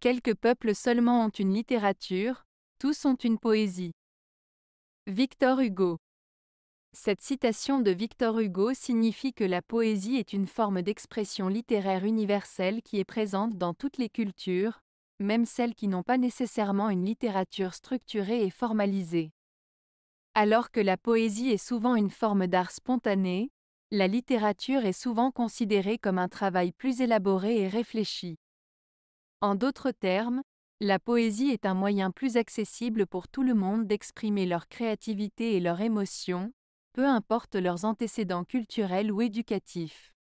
Quelques peuples seulement ont une littérature, tous ont une poésie. Victor Hugo Cette citation de Victor Hugo signifie que la poésie est une forme d'expression littéraire universelle qui est présente dans toutes les cultures, même celles qui n'ont pas nécessairement une littérature structurée et formalisée. Alors que la poésie est souvent une forme d'art spontané, la littérature est souvent considérée comme un travail plus élaboré et réfléchi. En d'autres termes, la poésie est un moyen plus accessible pour tout le monde d'exprimer leur créativité et leur émotion, peu importe leurs antécédents culturels ou éducatifs.